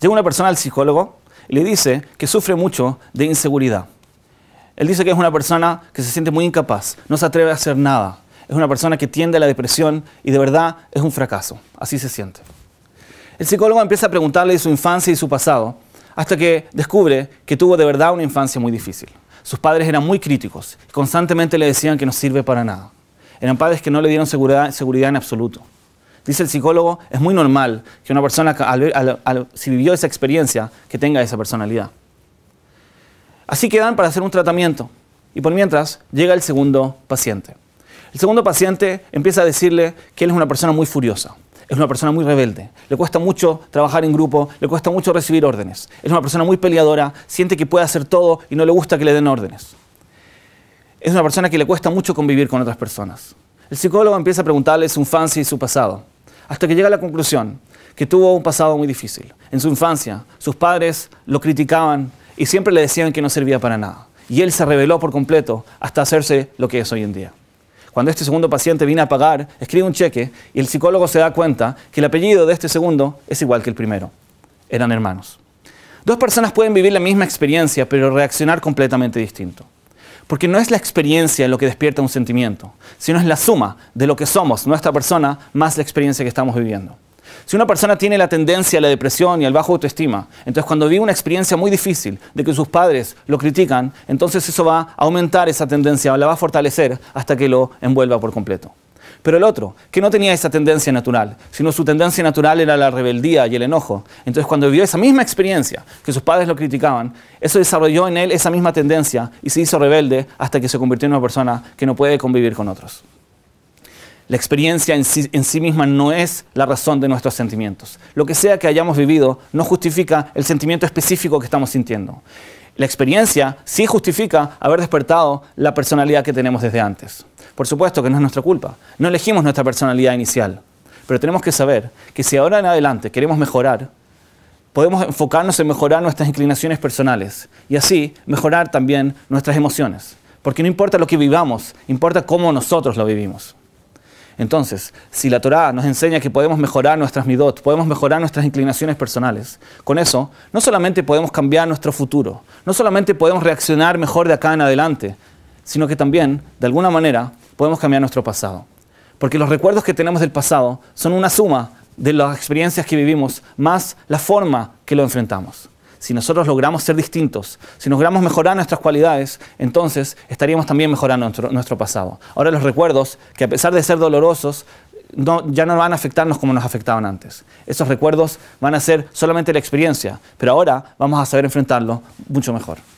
Llega una persona al psicólogo y le dice que sufre mucho de inseguridad. Él dice que es una persona que se siente muy incapaz, no se atreve a hacer nada. Es una persona que tiende a la depresión y de verdad es un fracaso. Así se siente. El psicólogo empieza a preguntarle de su infancia y su pasado hasta que descubre que tuvo de verdad una infancia muy difícil. Sus padres eran muy críticos y constantemente le decían que no sirve para nada. Eran padres que no le dieron seguridad, seguridad en absoluto. Dice el psicólogo, es muy normal que una persona, si vivió esa experiencia, que tenga esa personalidad. Así quedan para hacer un tratamiento. Y por mientras llega el segundo paciente. El segundo paciente empieza a decirle que él es una persona muy furiosa, es una persona muy rebelde, le cuesta mucho trabajar en grupo, le cuesta mucho recibir órdenes, es una persona muy peleadora, siente que puede hacer todo y no le gusta que le den órdenes. Es una persona que le cuesta mucho convivir con otras personas. El psicólogo empieza a preguntarle su infancia y su pasado hasta que llega a la conclusión que tuvo un pasado muy difícil. En su infancia, sus padres lo criticaban y siempre le decían que no servía para nada. Y él se reveló por completo hasta hacerse lo que es hoy en día. Cuando este segundo paciente viene a pagar, escribe un cheque y el psicólogo se da cuenta que el apellido de este segundo es igual que el primero. Eran hermanos. Dos personas pueden vivir la misma experiencia, pero reaccionar completamente distinto. Porque no es la experiencia lo que despierta un sentimiento, sino es la suma de lo que somos, nuestra persona, más la experiencia que estamos viviendo. Si una persona tiene la tendencia a la depresión y al bajo autoestima, entonces cuando vive una experiencia muy difícil de que sus padres lo critican, entonces eso va a aumentar esa tendencia, la va a fortalecer hasta que lo envuelva por completo. Pero el otro, que no tenía esa tendencia natural, sino su tendencia natural era la rebeldía y el enojo. Entonces cuando vivió esa misma experiencia, que sus padres lo criticaban, eso desarrolló en él esa misma tendencia y se hizo rebelde hasta que se convirtió en una persona que no puede convivir con otros. La experiencia en sí, misma no es la razón de nuestros sentimientos. Lo que sea que hayamos vivido no justifica el sentimiento específico que estamos sintiendo. La experiencia sí justifica haber despertado la personalidad que tenemos desde antes. Por supuesto que no es nuestra culpa. No elegimos nuestra personalidad inicial. Pero tenemos que saber que si ahora en adelante queremos mejorar, podemos enfocarnos en mejorar nuestras inclinaciones personales y así mejorar también nuestras emociones. Porque no importa lo que vivamos, importa cómo nosotros lo vivimos. Entonces, si la Torá nos enseña que podemos mejorar nuestras midot, podemos mejorar nuestras inclinaciones personales, con eso no solamente podemos cambiar nuestro futuro, no solamente podemos reaccionar mejor de acá en adelante, sino que también, de alguna manera, podemos cambiar nuestro pasado. Porque los recuerdos que tenemos del pasado son una suma de las experiencias que vivimos más la forma que lo enfrentamos. Si nosotros logramos ser distintos, si logramos mejorar nuestras cualidades, entonces estaríamos también mejorando nuestro, pasado. Ahora los recuerdos, que a pesar de ser dolorosos, ya no van a afectarnos como nos afectaban antes. Esos recuerdos van a ser solamente la experiencia, pero ahora vamos a saber enfrentarlo mucho mejor.